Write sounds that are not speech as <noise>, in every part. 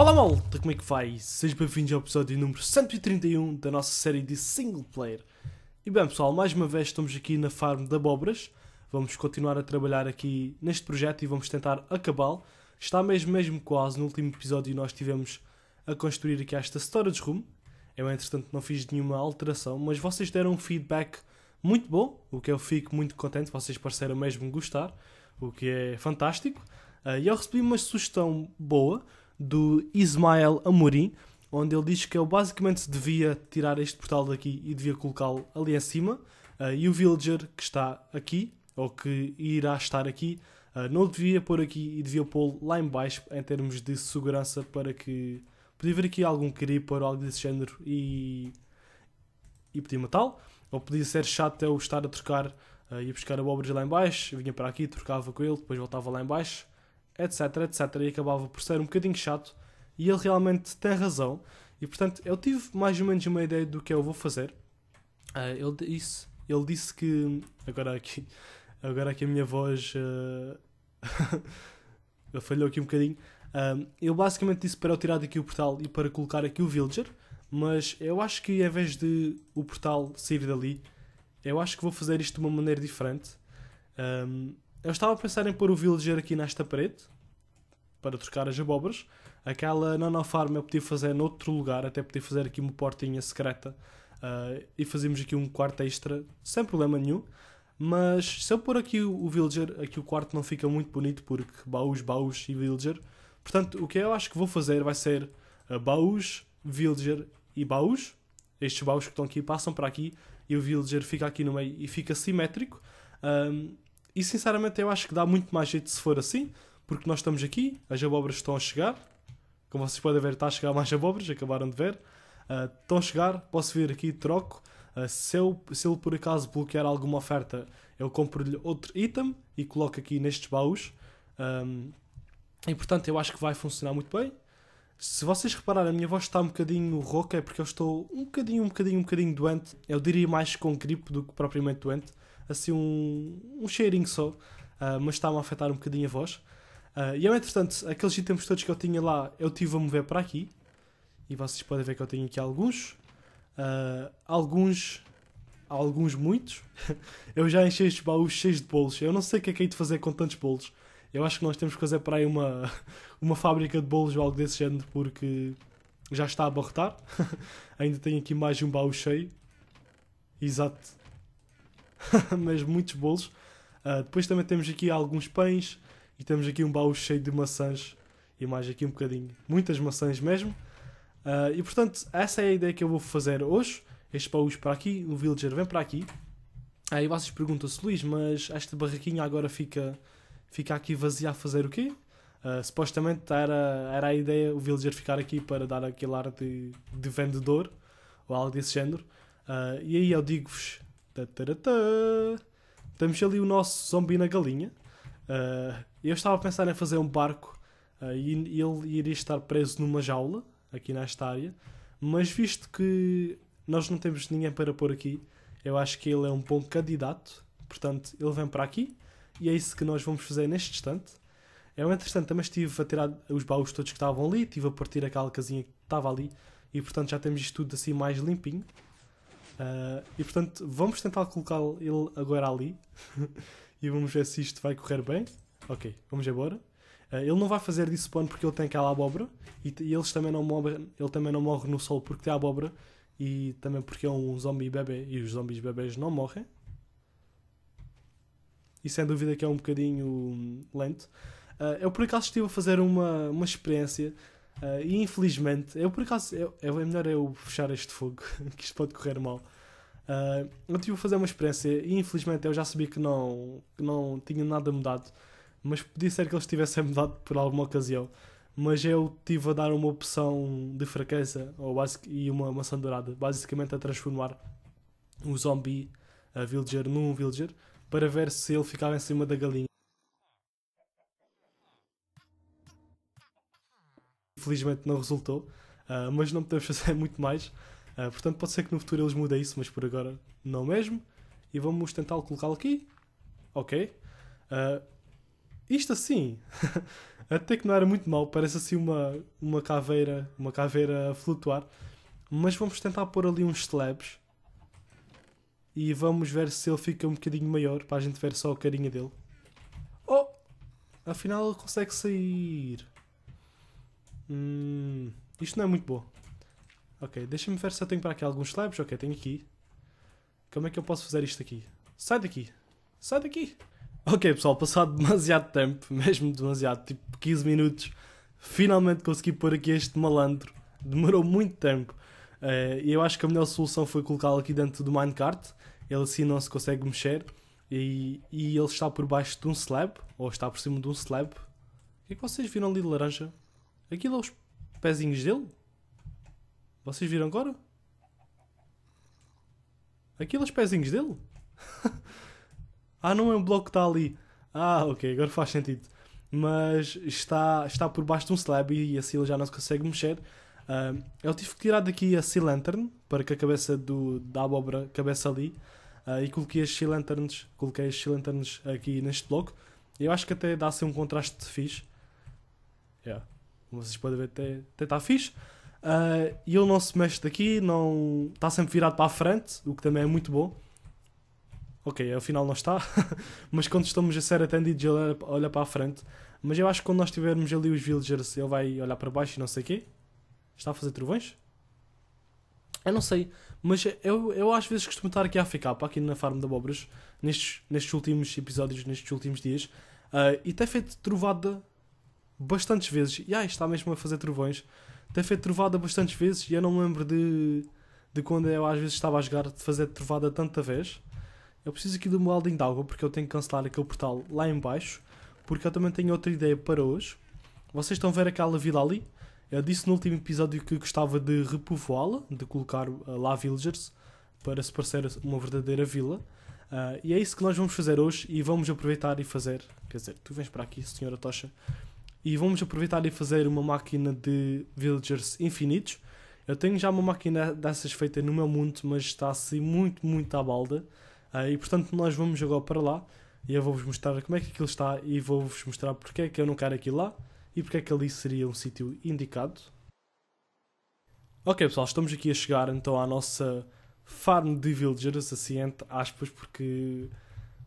Olá malta, como é que vai? Sejam bem-vindos ao episódio número 131 da nossa série de single player. E bem pessoal, mais uma vez estamos aqui na farm de abóboras. Vamos continuar a trabalhar aqui neste projeto e vamos tentar acabá-lo. Está mesmo, mesmo quase. No último episódio nós tivemos a construir aqui esta storage room. Eu entretanto não fiz nenhuma alteração, mas vocês deram um feedback muito bom, o que eu fico muito contente, vocês pareceram mesmo gostar, o que é fantástico. Ah, e eu recebi uma sugestão boa, do Ismael Amorim, onde ele diz que ele basicamente devia tirar este portal daqui e devia colocá-lo ali em cima. Uh, e o villager que está aqui, ou que irá estar aqui, uh, não devia pôr aqui e devia pô-lo lá em baixo em termos de segurança para que podia haver aqui algum creeper ou algo desse género e, e podia matá-lo. Ou podia ser chato eu estar a trocar, uh, eh, ia buscar abóboras lá em baixo, vinha para aqui, trocava com ele, depois voltava lá em baixo etc, etc. E acabava por ser um bocadinho chato. E ele realmente tem razão. E portanto, eu tive mais ou menos uma ideia do que eu vou fazer. Uh, ele, disse, ele disse que. Agora aqui, agora aqui a minha voz. Uh, <laughs> falhou aqui um bocadinho. Uh, ah, ele basicamente disse para eu tirar daqui o portal e para colocar aqui o villager. Mas eu acho que em vez de o portal sair dali, eu acho que vou fazer isto de uma maneira diferente. Um, eu estava a pensar em pôr o villager aqui nesta parede para trocar as abóboras. Aquela nanofarm eu podia fazer noutro lugar, até podia fazer aqui uma portinha secreta uh, e fazemos aqui um quarto extra sem problema nenhum. Mas se eu pôr aqui o, o villager, aqui o quarto não fica muito bonito porque baús, baús e villager. Portanto, o que eu acho que vou fazer vai ser uh, baús, villager e baús. Estes baús que estão aqui passam para aqui e o villager fica aqui no meio e fica simétrico. Um, e sinceramente eu acho que dá muito mais jeito se for assim, porque nós estamos aqui, as abóboras estão a chegar. Como vocês podem ver, está a chegar mais abóboras, acabaram de ver. Uh, estão a chegar, posso vir aqui, troco. Uh, se, eu, se ele por acaso bloquear alguma oferta, eu compro-lhe outro item e coloco aqui nestes baús. Um, e portanto eu acho que vai funcionar muito bem. Se vocês repararem, a minha voz está um bocadinho rouca, é porque eu estou um bocadinho, um bocadinho, um bocadinho doente. Eu diria mais com gripe do que propriamente doente assim um, um cheirinho só, uh, mas está-me a afetar um bocadinho a voz. Uh, e eu, entretanto, aqueles itens todos que eu tinha lá, eu tive a mover para aqui. E vocês podem ver que eu tenho aqui alguns. Uh, alguns. Alguns muitos. <laughs> eu já enchei estes baús cheios de bolos. Eu não sei o que é que hei de fazer com tantos bolos. Eu acho que nós temos que fazer para aí uma, <laughs> uma fábrica de bolos ou algo desse género, porque já está a abarrotar. <laughs> Ainda tenho aqui mais um baú cheio. Exato. <laughs> mas muitos bolos. Uh, depois também temos aqui alguns pães e temos aqui um baú cheio de maçãs e mais aqui um bocadinho, muitas maçãs mesmo. Uh, e portanto, essa é a ideia que eu vou fazer hoje. Estes baús é para aqui, o villager vem para aqui. Aí ah, vocês perguntam-se, Luís, mas esta barraquinha agora fica, fica aqui vazia a fazer o quê? Uh, supostamente era, era a ideia o villager ficar aqui para dar aquele ar de, de vendedor ou algo desse género. Uh, e aí eu digo-vos Tá, tá, tá, temos ali o nosso zombi na galinha. Uh, eu estava a pensar em fazer um barco uh, e ele iria estar preso numa jaula, aqui nesta área. Mas visto que nós não temos ninguém para pôr aqui, eu acho que ele é um bom candidato. Portanto, ele vem para aqui e é isso que nós vamos fazer neste instante. Eu, é entretanto, também estive a tirar os baús todos que estavam ali, estive a partir aquela casinha que estava ali e, portanto, já temos isto tudo assim mais limpinho. Ah, e portanto, vamos tentar colocar ele agora ali <laughs> e vamos ver se isto vai correr bem. Ok, vamos embora. Uh, ele não vai fazer disso porque ele tem aquela abóbora e, e eles também não morrem, ele também não morre no sol porque tem a abóbora e também porque é um zombie bebê e os zombies bebês não morrem. E sem dúvida que é um bocadinho hum, lento. Uh, eu por acaso estive a fazer uma, uma experiência Uh, infelizmente, eu por acaso, eu, é melhor eu fechar este fogo, <laughs> que isto pode correr mal. Uh, eu tive a fazer uma experiência e infelizmente eu já sabia que não, que não tinha nada mudado, mas podia ser que eles tivessem mudado por alguma ocasião. Mas eu tive a dar uma opção de fraqueza ou basic, e uma maçã dourada, basicamente a transformar o zombie a villager num villager para ver se ele ficava em cima da galinha. Felizmente não resultou, uh, mas não podemos fazer <laughs> muito mais. Uh, portanto, pode ser que no futuro eles mudem isso, mas por agora não mesmo. E vamos tentar colocá-lo aqui. Ok. Uh, isto assim, <laughs> até que não era muito mal, parece assim uma, uma caveira, uma caveira a flutuar. Mas vamos tentar pôr ali uns slabs. E vamos ver se ele fica um bocadinho maior, para a gente ver só a carinha dele. Oh! Afinal ele consegue sair. Hum, isto não é muito bom. Ok, deixa-me ver se eu tenho para aqui alguns slabs. Ok, tenho aqui. Como é que eu posso fazer isto aqui? Sai daqui! Sai daqui! Ok, pessoal, passado <laughs> demasiado tempo, mesmo demasiado, tipo 15 minutos, finalmente consegui pôr aqui este malandro. Demorou muito tempo. Eh, e uh, eu acho que a melhor solução foi colocá-lo aqui dentro do minecart. Ele assim não se consegue mexer. E, e ele está por baixo de um slab, ou está por cima de um slab. O que é que vocês viram ali de laranja? Aquilo é os pezinhos dele? Vocês viram agora? Aquilo é os pezinhos dele? <laughs> ah, não é um bloco que está ali. Ah, ok, agora faz sentido. Mas está, está por baixo de um slab e assim ele já não se consegue mexer. Uh, eu tive que tirar daqui a Sea Lantern para que a cabeça do, da abóbora cabeça ali. Uh, e coloquei as Sea Lanterns, coloquei as Sea Lanterns aqui neste bloco. Eu acho que até dá-se um contraste fixe. Yeah como vocês podem ver, até, até está fixe. Uh, e ele não se mexe daqui, não está sempre virado para a frente, o que também é muito bom. Ok, afinal não está, <laughs> mas quando estamos a ser atendidos, ele olha para a frente. Mas eu acho que quando nós tivermos ali os villagers, ele vai olhar para baixo e não sei o quê. Está a fazer trovões? Eu não sei, mas eu, eu às vezes costumo estar aqui a ficar para aqui na farm de abóboras, nestes, nestes últimos episódios, nestes últimos dias, uh, e ter feito trovada bastantes vezes. E ai está mesmo a fazer trovões. Tem feito trovada bastantes vezes e eu não me lembro de, de quando eu às vezes estava a jogar de fazer trovada tanta vez. Eu preciso aqui de um balde de água porque eu tenho que cancelar aquele portal lá em baixo. Porque eu também tenho outra ideia para hoje. Vocês estão a ver aquela vila ali? Eu disse no último episódio que gostava de repovoá-la, de colocar eh, lá villagers para se parecer uma verdadeira vila. Uh, e é isso que nós vamos fazer hoje e vamos aproveitar e fazer. Quer dizer, tu vens para aqui, senhora Tocha, e vamos aproveitar e fazer uma máquina de villagers infinitos. Eu tenho já uma máquina dessas feita no meu mundo, mas está assim muito, muito à balda. Uh, e portanto nós vamos agora para lá e eu vou-vos mostrar como é que aquilo está e vou-vos mostrar porque é que eu não quero aquilo lá e porque é que ali seria um sítio indicado. Ok pessoal, estamos aqui a chegar então à nossa farm de villagers, assim entre aspas, porque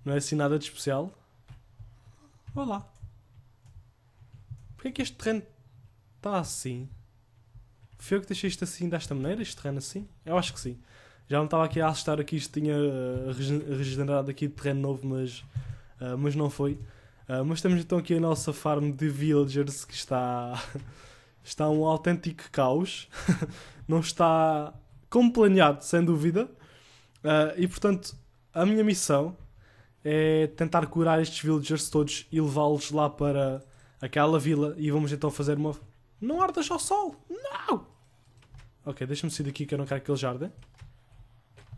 não é assim nada de especial. Olá! Porquê é que este terreno está assim? Foi eu que deixei isto assim desta maneira, este terreno assim? Eu acho que sim. Já não estava aqui a assustar aqui, isto tinha eh, regenerado aqui de terreno novo, mas, uh, mas não foi. Uh, mas temos então aqui a nossa farm de villagers que está, <laughs> está um autêntico caos. <laughs> não está como planeado, sem dúvida. Uh, e portanto, a minha missão é tentar curar estes villagers todos e levá-los lá para aquela vila e vamos então fazer uma. Não ardas ao sol! Não! Ok, deixa-me sair daqui que eu não quero que eles ardem.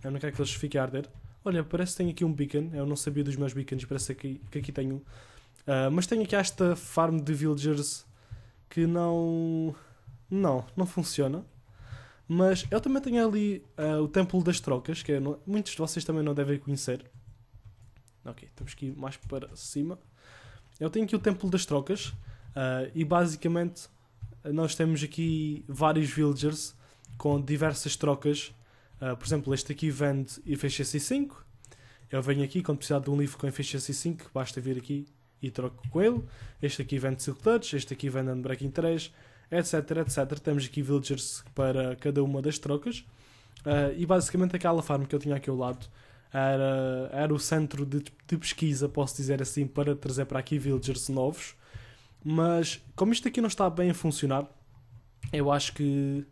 Eu não quero que eles fiquem a arder. Olha, parece que tenho aqui um beacon. Eu não sabia dos meus beacons, parece que, que aqui tenho. Uh, mas tenho aqui esta farm de villagers que não. Não, não funciona. Mas eu também tenho ali uh, o Templo das Trocas, que é muitos de vocês também não devem conhecer. Ok, temos que ir mais para cima. Eu tenho aqui o Templo das Trocas uh, e basicamente ah, nós temos aqui vários villagers com diversas trocas. Uh, por exemplo, este aqui vende efficiency 5. Eu venho aqui quando precisar de um livro com efficiency 5, basta vir aqui e troco com ele. Este aqui vende Silk Touch, este aqui vende Unbreaking 3, etc, etc. Temos aqui villagers para cada uma das trocas. Uh, e basicamente aquela farm que eu tinha aqui ao lado era, era o centro de, de pesquisa, posso dizer assim, para trazer para aqui villagers novos. Mas como isto aqui não está bem a funcionar, eu acho que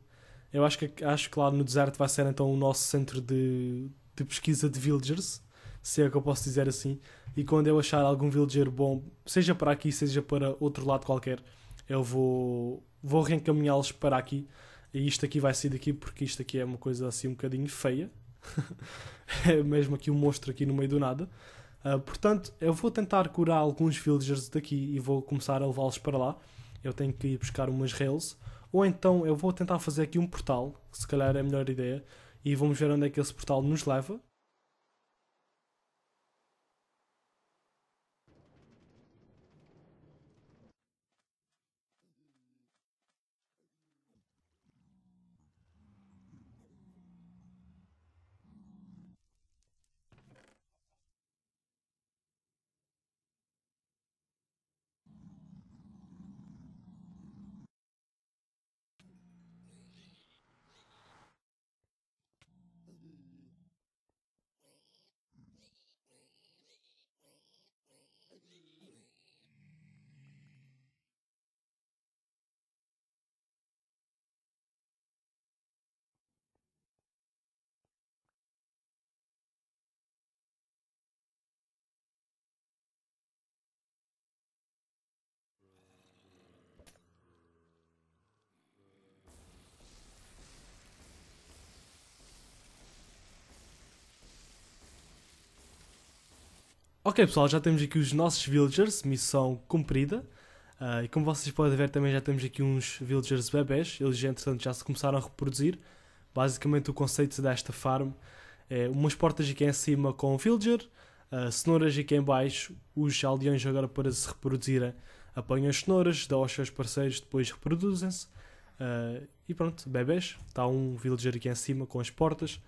eu acho que acho que lá no deserto vai ser então o nosso centro de, de pesquisa de villagers, se é que eu posso dizer assim. E quando eu achar algum villager bom, seja para aqui, seja para outro lado qualquer, eu vou vou reencaminhá-los para aqui. E isto aqui vai sair daqui porque isto aqui é uma coisa assim um bocadinho feia, <laughs> é mesmo aqui um monstro aqui no meio do nada. Uh, portanto, eu vou tentar curar alguns villagers daqui e vou começar a levá-los para lá. Eu tenho que ir buscar umas rails. Ou então eu vou tentar fazer aqui um portal, se calhar é a melhor ideia, e vamos ver onde é que esse portal nos leva. Ok pessoal, já temos aqui os nossos villagers, missão cumprida. Uh, e como vocês podem ver também já temos aqui uns villagers bebés, eles entretanto já se começaram a reproduzir. Basicamente o conceito desta farm é umas portas aqui em cima com o villager, uh, cenouras aqui em baixo, os aldeões agora para se reproduzirem apanham as cenouras, dão aos seus parceiros, depois reproduzem-se. Uh, e pronto, bebés, está um villager aqui em cima com as portas.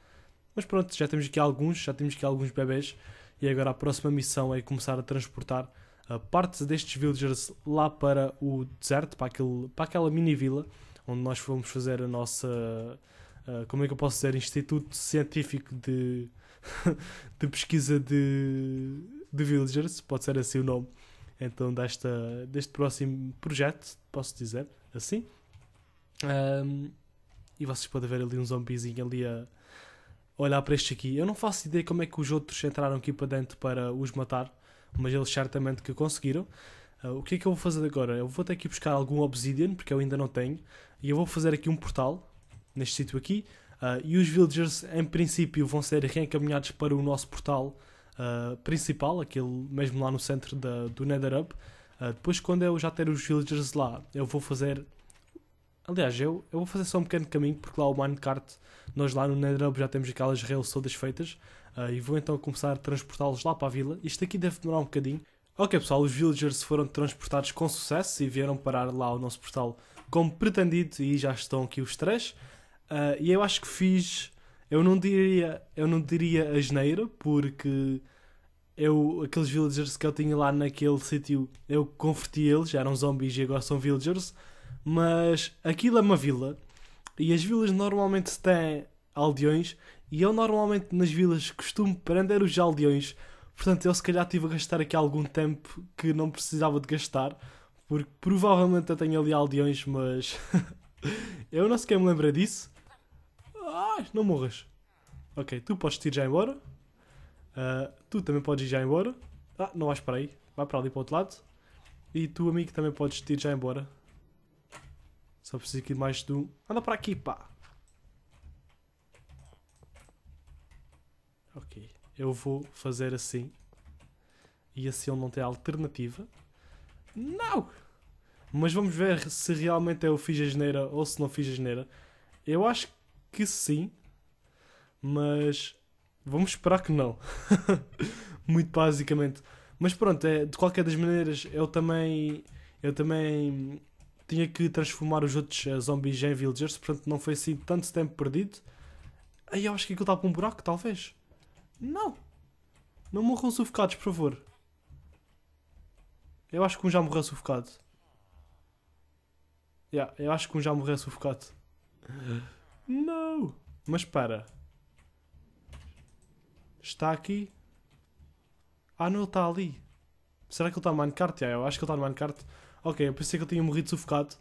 Mas pronto, já temos aqui alguns, já temos aqui alguns bebés e agora a próxima missão é começar a transportar uh, partes destes villagers lá para o deserto, para, aquele, para aquela mini vila, onde nós fomos fazer a nossa, uh, como é que eu posso dizer, Instituto Científico de, <laughs> de Pesquisa de, de Villagers, pode ser assim o nome, então desta, deste próximo projeto, posso dizer assim. Um, e vocês podem ver ali um zombizinho ali a, olhar para este aqui. Eu não faço ideia como é que os outros entraram aqui para dentro para os matar, mas eles certamente que conseguiram. Uh, o que é que eu vou fazer agora? Eu vou ter que buscar algum obsidian, porque eu ainda não tenho, e eu vou fazer aqui um portal, neste sítio aqui, uh, e os villagers em princípio vão ser reencaminhados para o nosso portal uh, principal, aquele mesmo lá no centro da, do up. depois quando eu já ter os villagers lá, eu vou fazer Aliás, eu, eu vou fazer só um pequeno caminho, porque lá o Minecart, nós lá no NetherHub já temos aquelas rails todas feitas, uh, e vou então começar a transportá-los lá para a vila. Isto aqui deve demorar um bocadinho. Ok pessoal, os villagers foram transportados com sucesso e vieram parar lá ao nosso portal como pretendido, e já estão aqui os três. Uh, e eu acho que fiz, eu não diria, eu não diria a geneira, porque eu, aqueles villagers que eu tinha lá naquele sítio, eu converti eles, eram zombies e agora são villagers. Mas aquilo é uma vila e as vilas normalmente têm aldeões e eu normalmente nas vilas costumo prender os aldeões. Portanto, eu se calhar estive a gastar aqui algum tempo que não precisava de gastar, porque provavelmente eu tenho ali aldeões, mas <laughs> eu não sequer me lembro disso. Ai, ah, não morras. Ok, tu podes ir já embora. Uh, tu também podes ir já embora. Ah, não vais para aí. Vai para ali para o outro lado. E tu, amigo, também podes ir já embora. Só preciso aqui de mais de um. Anda para aqui, pá! Ok. Eu vou fazer assim. E assim ele não tem alternativa. Não! Mas vamos ver se realmente eu fiz a geneira ou se não fiz a geneira. Eu acho que sim. Mas vamos esperar que não. <laughs> Muito basicamente. Mas pronto, é, de qualquer das maneiras, eu também. Eu também tinha que transformar os outros eh, zombies em villagers, portanto não foi assim tanto tempo perdido. Aí eu acho que aquilo está para um buraco, talvez. Não! Não morram sufocados, por favor. Eu acho que um já morreu sufocado. Yeah, eu acho que um já morreu sufocado. Não! Mas espera. Está aqui. Ah, não, ele está ali. Será que ele está no minecart? Yeah, eu acho que ele está no minecart. Ok, eu pensei que eu tinha morrido sufocado.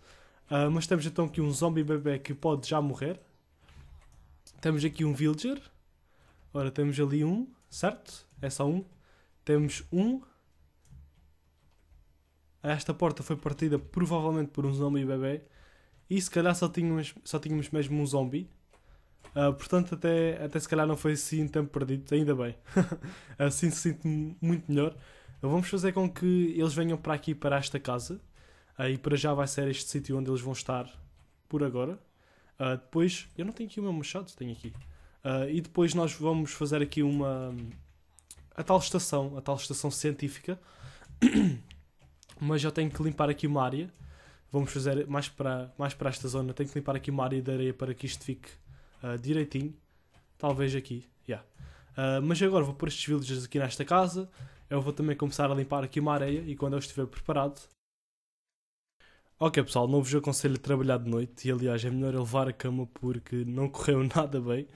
Uh, mas temos então aqui um zombie bebê que pode já morrer. Temos aqui um villager. Ora, temos ali um, certo? É só um. Temos um. Esta porta foi partida provavelmente por um zombie bebê. E se calhar só tínhamos, só tínhamos mesmo um zombie. Uh, portanto, até, até se calhar não foi assim tempo perdido. Ainda bem. <laughs> assim se sinto muito melhor. Vamos fazer com que eles venham para aqui, para esta casa. Uh, e para já vai ser este sítio onde eles vão estar por agora. Uh, depois, eu não tenho aqui o meu machado, tenho aqui. Uh, e depois nós vamos fazer aqui uma. a tal estação, a tal estação científica. <clears throat> Mas já tenho que limpar aqui uma área. Vamos fazer mais para, mais para esta zona. Tenho que limpar aqui uma área de areia para que isto fique ah, direitinho. Talvez aqui, já. mas agora vou pôr estes villagers aqui nesta casa. Eu vou também começar a limpar aqui uma areia e quando eu estiver preparado, Ok, pessoal, não vos aconselho a trabalhar de noite e, aliás, é melhor levar a cama porque não <laughs> correu nada bem.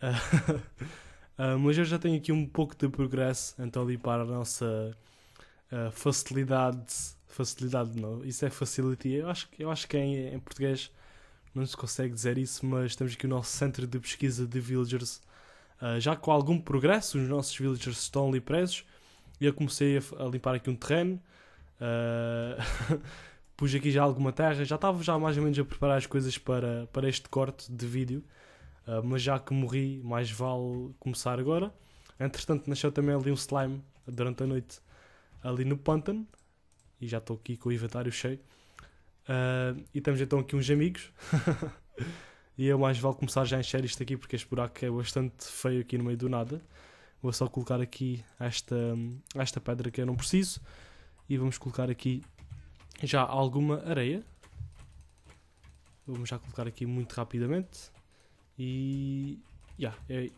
Uh, uh, <laughs> mas eu já tenho aqui um pouco de progresso, então, ali para a nossa uh, facilidade. Facilidade não, isso é facility. Eu acho, eu acho que em, em, português não se consegue dizer isso, mas temos aqui o nosso centro de pesquisa de villagers. já com algum progresso, os nossos villagers estão ali presos. E eu comecei a, a limpar aqui um terreno. <laughs> pus aqui já alguma terra, já estava já mais ou menos a preparar as coisas para, para este corte de vídeo, uh, mas já que morri, mais vale começar agora. Entretanto, nasceu também ali um slime durante a noite ali no pântano, e já estou aqui com o inventário cheio. Uh, e temos então aqui uns amigos. <laughs> e eu mais vale começar já a encher isto aqui porque este buraco é bastante feio aqui no meio do nada. Vou só colocar aqui esta, esta pedra que eu não preciso. E vamos colocar aqui já alguma areia. Vamos já colocar aqui muito rapidamente. E. Yeah, é...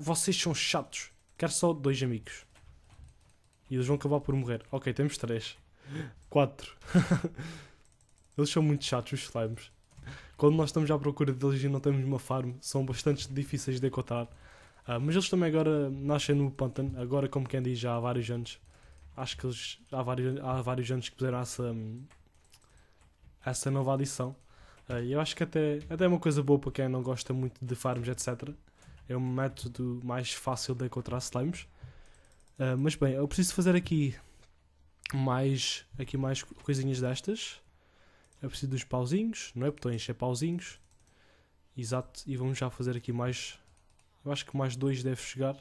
vocês são chatos. Quero só dois amigos. E eles vão acabar por morrer. Ok, temos três. Quatro. <laughs> eles são muito chatos, os slimes. Quando nós estamos à procura deles e não temos uma farm, são bastante difíceis de encontrar. Uh, mas eles também agora nascem no pântano, agora como quem diz já há vários anos acho que eles há vários, há vários anos que fizeram essa, essa nova adição. E eh, eu acho que até, até é uma coisa boa para quem não gosta muito de farms, etc. É um método mais fácil de encontrar slimes. Eh, mas bem, eu preciso fazer aqui mais, aqui mais coisinhas destas. Eu preciso dos pauzinhos, não é botões, é pauzinhos. Exato, e vamos já fazer aqui mais. Eu acho que mais dois deve chegar.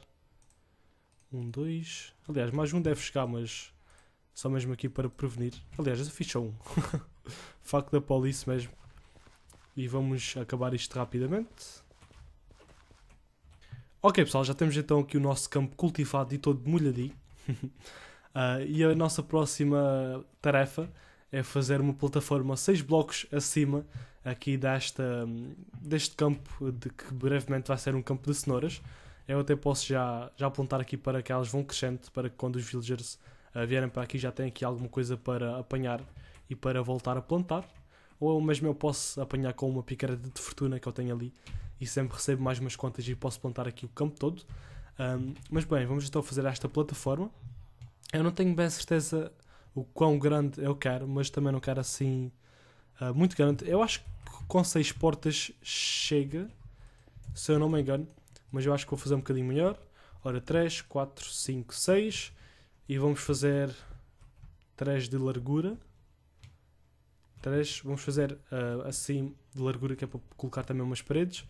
Um, dois. Aliás, mais um deve chegar, mas só mesmo aqui para prevenir. Aliás, eu fiz só um. <laughs> Facto da polícia mesmo. E vamos acabar isto rapidamente. Ok pessoal, já temos então aqui o nosso campo cultivado e todo molhadinho. uh, <laughs> e a nossa próxima tarefa é fazer uma plataforma 6 blocos acima aqui desta, hum, deste campo de que brevemente vai ser um campo de cenouras. Eu até posso já, já apontar aqui para que elas vão crescendo, para que quando os villagers uh, vierem para aqui já tenham aqui alguma coisa para apanhar e para voltar a plantar. Ou eu mesmo eu posso apanhar com uma picareta de fortuna que eu tenho ali e sempre recebo mais umas contas e posso plantar aqui o campo todo. Um, mas bem, vamos então fazer esta plataforma. Eu não tenho bem certeza o quão grande eu quero, mas também não quero assim uh, muito grande. Eu acho que com 6 portas chega, se eu não me engano mas eu acho que vou fazer um bocadinho melhor. Ora, 3, 4, 5, 6 e vamos fazer 3 de largura. 3, vamos fazer uh, assim de largura que é para colocar também umas paredes.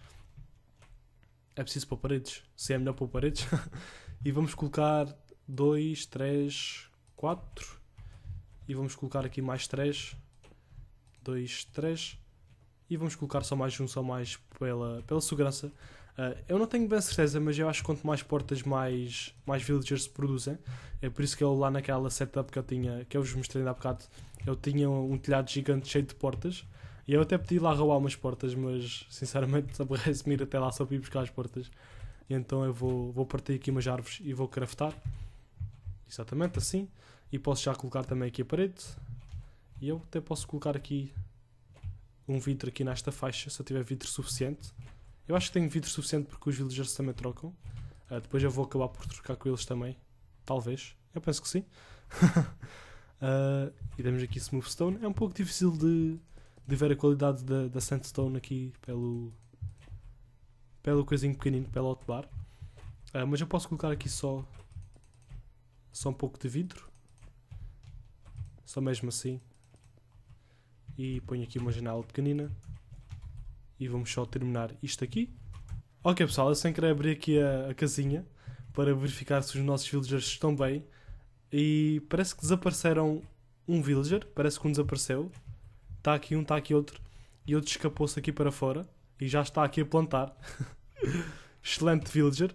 É preciso para paredes, se é melhor para paredes. <laughs> e vamos colocar 2, 3, 4 e vamos colocar aqui mais 3. 2, 3 e vamos colocar só mais um, só mais pela, pela segurança. Uh, eu não tenho bem certeza, mas eu acho que quanto mais portas, mais, mais villagers se produzem. É por isso que eu lá naquela setup que eu tinha, que eu vos mostrei ainda há bocado, eu tinha um telhado gigante cheio de portas. E eu até pedi lá roubar umas portas, mas sinceramente <laughs> aborrece-me ir até lá só para ir buscar as portas. E então eu vou, vou partir aqui umas árvores e vou craftar. Exatamente assim. E posso já colocar também aqui a parede. E eu até posso colocar aqui um vidro aqui nesta faixa, se eu tiver vidro suficiente. Eu acho que tenho vidro suficiente porque os villagers também trocam. Uh, depois eu vou acabar por trocar com eles também. Talvez. Eu penso que sim. uh, <laughs> e temos aqui Smooth Stone. É um pouco difícil de, de ver a qualidade da, da Sandstone aqui pelo, pelo coisinho pequenino, pelo hotbar. Uh, ah, mas eu posso colocar aqui só, só um pouco de vidro. Só mesmo assim. E ponho aqui uma janela pequenina. E vamos só terminar isto aqui. Ok pessoal, eu sem querer abrir aqui a, a casinha para verificar se os nossos villagers estão bem. E parece que desapareceram um villager, parece que um desapareceu. Está aqui um, está aqui outro. E outro escapou-se aqui para fora e já está aqui a plantar. <laughs> Excelente villager.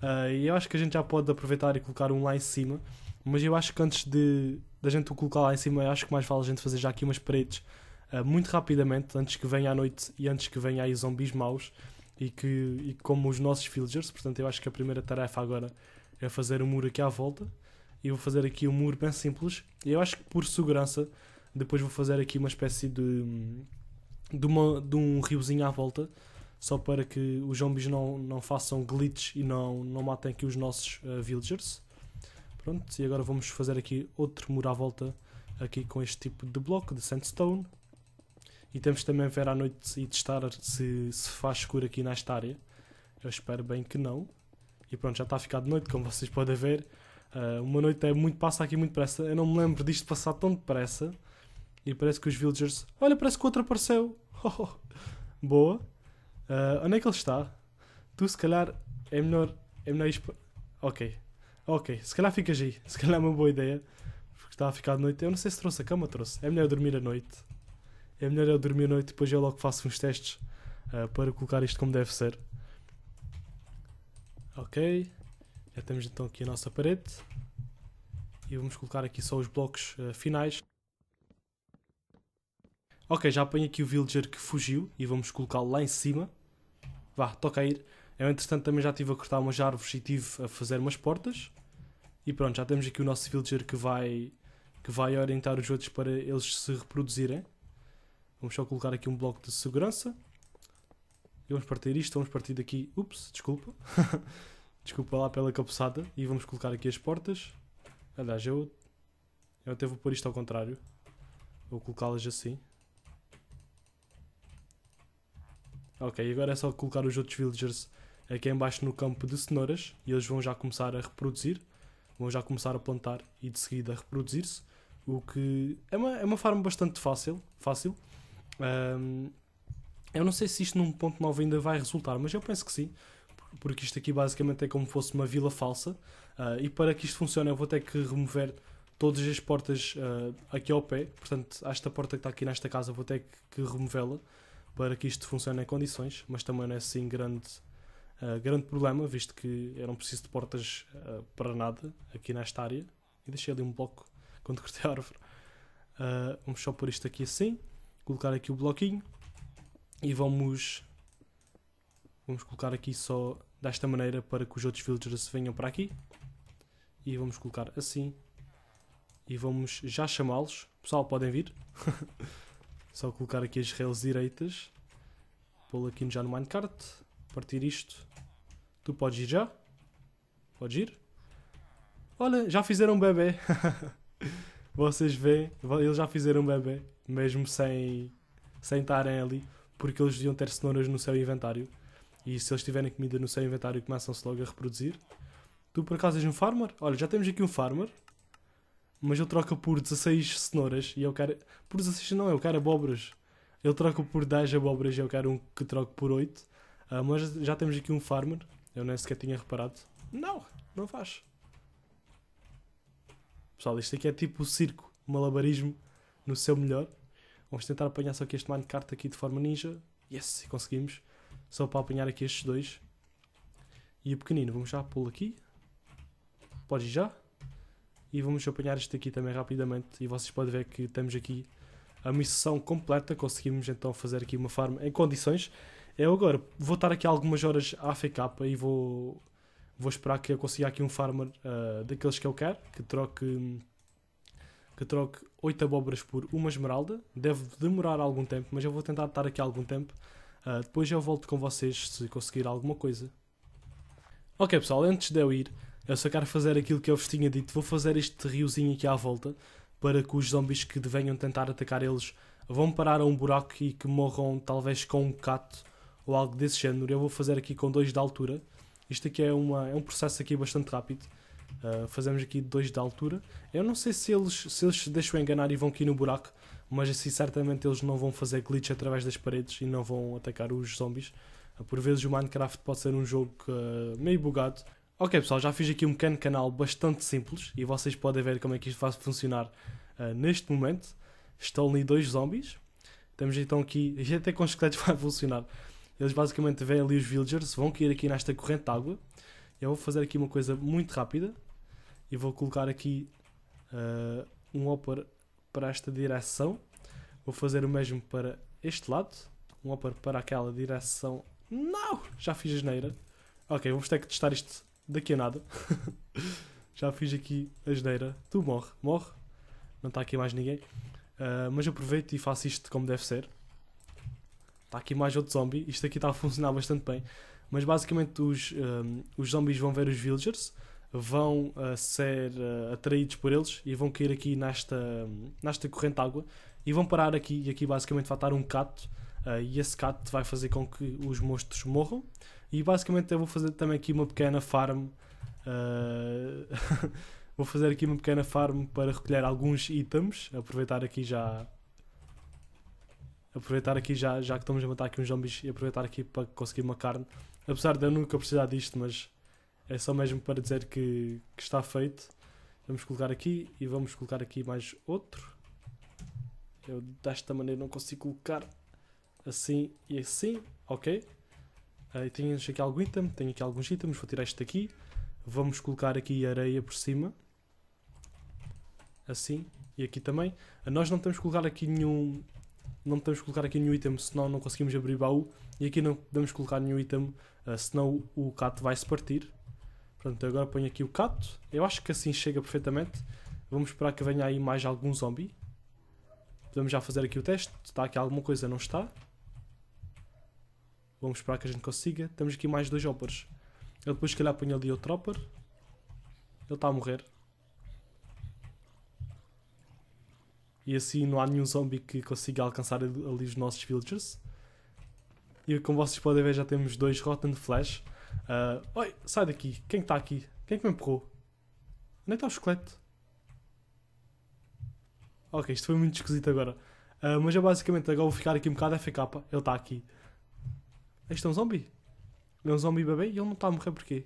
Uh, e eu acho que a gente já pode aproveitar e colocar um lá em cima. Mas eu acho que antes de da gente o colocar lá em cima, eu acho que mais vale a gente fazer já aqui umas paredes eh, muito rapidamente, antes que venha a noite e antes que venha aí zombies maus e que e como os nossos villagers, portanto eu acho que a primeira tarefa agora é fazer o um muro aqui à volta e vou fazer aqui um muro bem simples e eu acho que por segurança depois vou fazer aqui uma espécie de de, uma, de um riozinho à volta só para que os zombies não, não façam glitch e não, não matem aqui os nossos uh, villagers pronto, e agora vamos fazer aqui outro muro à volta aqui com este tipo de bloco de sandstone e temos também ver à noite e testar se, se faz escuro aqui nesta área. Eu espero bem que não. E pronto, já está a ficar de noite, como vocês podem ver. Uh, uma noite é muito, passa aqui muito depressa. Eu não me lembro disto passar tão depressa. E parece que os villagers. Olha, parece que outro apareceu! <laughs> Oh, oh. Boa. Uh, onde é que ele está? Tu, se calhar, é melhor. É melhor ir. Ok. Ok, se calhar ficas aí. <laughs> Se calhar é uma boa ideia. Porque está a ficar de noite. Eu não sei se trouxe a cama, trouxe. É melhor dormir à noite é melhor eu dormir a noite, depois eu logo faço uns testes uh, para colocar isto como deve ser. Ok, já temos então aqui a nossa parede e vamos colocar aqui só os blocos uh, finais. Ok, já apanho aqui o villager que fugiu e vamos colocá-lo lá em cima. Vá, toca a ir. Eu entretanto também já estive a cortar umas árvores e estive a fazer umas portas. E pronto, já temos aqui o nosso villager que vai, que vai orientar os outros para eles se reproduzirem. Vamos só colocar aqui um bloco de segurança. E vamos partir isto, vamos partir daqui. Ups, desculpa. <laughs> desculpa lá pela cabeçada. E vamos colocar aqui as portas. Aliás, eu, eu até vou pôr isto ao contrário. Vou colocá-las assim. Ok, agora é só colocar os outros villagers aqui embaixo no campo de cenouras e eles vão já começar a reproduzir, vão já começar a plantar e de seguida a reproduzir-se, o que é uma, é uma farm bastante fácil, fácil um, eu não sei se isto num ponto 9 ainda vai resultar, mas eu penso que sim, porque isto aqui basicamente é como se fosse uma vila falsa. Uh, e para que isto funcione, eu vou ter que remover todas as portas uh, aqui ao pé. Portanto, esta porta que está aqui nesta casa, vou ter que removê-la para que isto funcione em condições, mas também não é assim grande, uh, grande problema, visto que eu não preciso de portas para nada aqui nesta área. E deixei ali um bloco quando <laughs> cortei a árvore. vamos só pôr isto aqui assim colocar aqui o bloquinho e vamos, vamos colocar aqui só desta maneira para que os outros se venham para aqui. E vamos colocar assim. E vamos já chamá-los. Pessoal, podem vir. <laughs> só colocar aqui as rails direitas. Pô-lo aqui já no minecart. Partir isto. Tu podes ir já? Podes ir? Olha, já fizeram um bebê. <laughs> vocês veem, eles já fizeram um bebê, mesmo sem sem estarem ali, porque eles deviam ter cenouras no seu inventário. E se eles tiverem comida no seu inventário, começam-se logo a reproduzir. Tu por acaso és um farmer? Olha, já temos aqui um farmer, mas ele troca por 16 cenouras e eu quero. Por 16 não, eu quero abóboras. Ele troca por 10 abóboras e eu quero um que troque por 8. Uh, ah, mas já temos aqui um farmer, eu nem sequer tinha reparado. Não, não faz. Pessoal, isto aqui é tipo o circo, o malabarismo no seu melhor. Vamos tentar apanhar só aqui este minecart aqui de forma ninja. Yes, conseguimos. Só para apanhar aqui estes dois. E o pequenino, vamos já pô-lo aqui. Pode ir já. E vamos apanhar este aqui também rapidamente. E vocês podem ver que temos aqui a missão completa. Conseguimos então fazer aqui uma farm em condições. Eu agora vou estar aqui algumas horas a AFK e vou vou esperar que eu consiga aqui um farmer uh, daqueles que eu quero, que troque, que troque 8 abóboras por uma esmeralda. Deve demorar algum tempo, mas eu vou tentar estar aqui algum tempo. Uh, depois eu volto com vocês se conseguir alguma coisa. Ok pessoal, antes de eu ir, eu só quero fazer aquilo que eu vos tinha dito. Vou fazer este riozinho aqui à volta, para que os zombies que venham tentar atacar eles vão parar a um buraco e que morram talvez com um cato ou algo desse género. Eu vou fazer aqui com dois de altura isto aqui é, uma, é um processo aqui bastante rápido. Uh, fazemos aqui dois de altura. Eu não sei se eles se eles deixam enganar e vão aqui no buraco, mas assim certamente eles não vão fazer glitch através das paredes e não vão atacar os zombies. Uh, por vezes o Minecraft pode ser um jogo uh, meio bugado. Ok pessoal, já fiz aqui um pequeno canal bastante simples e vocês podem ver como é que isto vai funcionar neste momento. Estão ali dois zombies. Temos então aqui, <laughs> até com esqueletos vai funcionar. Eles basicamente vêm ali os villagers, vão cair aqui nesta corrente de água. Eu vou fazer aqui uma coisa muito rápida. E vou colocar aqui uh, um hopper para esta direção. Vou fazer o mesmo para este lado. Um hopper para aquela direção. Não! Já fiz a geneira. Ok, vamos ter que testar isto daqui a nada. <laughs> já fiz aqui a geneira. Tu morre, morre. Não está aqui mais ninguém. Uh, mas aproveito e faço isto como deve ser está aqui mais outro zombie, isto aqui está a funcionar bastante bem. Mas basicamente os, um, ehm, os zombies vão ver os villagers, vão uh, ser uh, atraídos por eles e vão cair aqui nesta, nesta corrente de água e vão parar aqui e aqui basicamente vai estar um cato uh, eh, e esse cato vai fazer com que os monstros morram e basicamente eu vou fazer também aqui uma pequena farm <laughs> vou fazer aqui uma pequena farm para recolher alguns itens aproveitar aqui já aproveitar aqui, já, já que estamos a matar aqui uns zombies, e aproveitar aqui para conseguir uma carne. Apesar de eu nunca precisar disto, mas é só mesmo para dizer que, que está feito. Vamos colocar aqui e vamos colocar aqui mais outro. Eu desta maneira não consigo colocar assim e assim, ok? Aí ah, temos aqui algum item, tenho aqui alguns itens, vou tirar este daqui. Vamos colocar aqui areia por cima. Assim, e aqui também. Ah, nós não temos que colocar aqui nenhum, não podemos colocar aqui nenhum item, senão não conseguimos abrir baú. E aqui não podemos colocar nenhum item, eh, senão o cato vai se partir. Portanto, agora ponho aqui o cato. Eu acho que assim chega perfeitamente. Vamos esperar que venha aí mais algum zombie. Podemos já fazer aqui o teste. Está aqui alguma coisa? Não está. Vamos esperar que a gente consiga. Temos aqui mais dois hoppers. Eu depois, se calhar, ponho ali outro hopper. Ele está a morrer. e assim não há nenhum zombie que consiga alcançar ali os nossos villagers. E como vocês podem ver, já temos dois Rotten Flash. Uh, Oi, sai daqui. Quem está aqui? Quem é que me empurrou? Onde é está o esqueleto? Ok, isto foi muito esquisito agora. Uh, mas eu basicamente agora vou ficar aqui um bocado FK. Ele está aqui. Este é um zombie. Ele é um zombie bebê e ele não está a morrer porquê?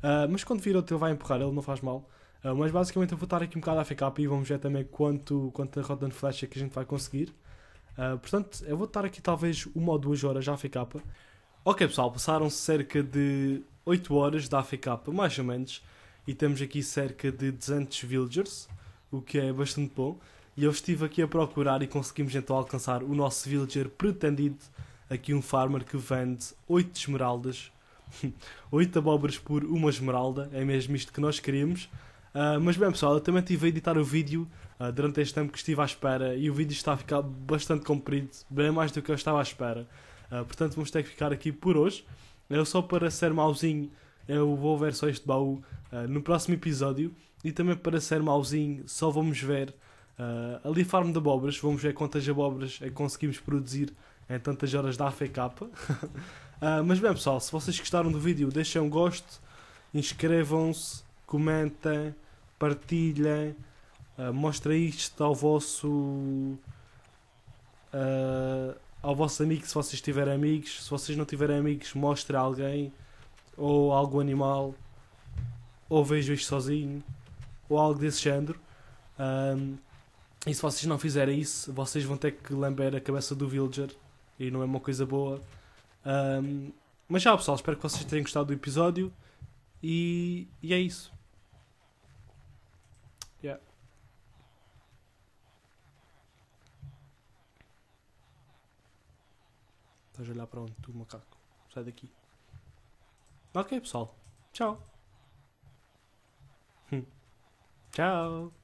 Uh, mas quando vir outro ele vai empurrar, ele não faz mal. Ah, mas basicamente eu vou estar aqui um bocado a FK e vamos ver também quanto, quanto a rodando flecha que a gente vai conseguir. Uh, portanto, eu vou estar aqui talvez uma ou duas horas já a FK. Ok pessoal, passaram-se cerca de 8 horas da AFK, mais ou menos, e temos aqui cerca de 200 villagers, o que é bastante bom. E eu estive aqui a procurar e conseguimos então alcançar o nosso villager pretendido, aqui um farmer que vende 8 esmeraldas, 8 <laughs> abóboras por uma esmeralda, é mesmo isto que nós queríamos. Uh, mas bem, pessoal, eu também estive a editar o vídeo uh, durante este tempo que estive à espera e o vídeo está a ficar bastante comprido, bem mais do que eu estava à espera. Uh, portanto, vamos ter que ficar aqui por hoje. Eu só para ser mauzinho, eu vou ver só este baú no próximo episódio e também para ser mauzinho, só vamos ver ali farm de abóboras, vamos ver quantas abóboras é que conseguimos produzir em tantas horas da AFK. <laughs> mas bem, pessoal, se vocês gostaram do vídeo, deixem um gosto, inscrevam-se, comentem partilhem, uh, isto ao vosso uh, ao vosso amigo se vocês tiverem amigos, se vocês não tiverem amigos, mostre a alguém ou algo animal ou vejam isto sozinho ou algo desse género. Um, e se vocês não fizerem isso, vocês vão ter que lamber a cabeça do villager e não é uma coisa boa. Um, mas já pessoal, espero que vocês tenham gostado do episódio e, e é isso. Estás a olhar para onde, tu macaco? Sai daqui. Ok, pessoal. Tchau. <laughs> Tchau.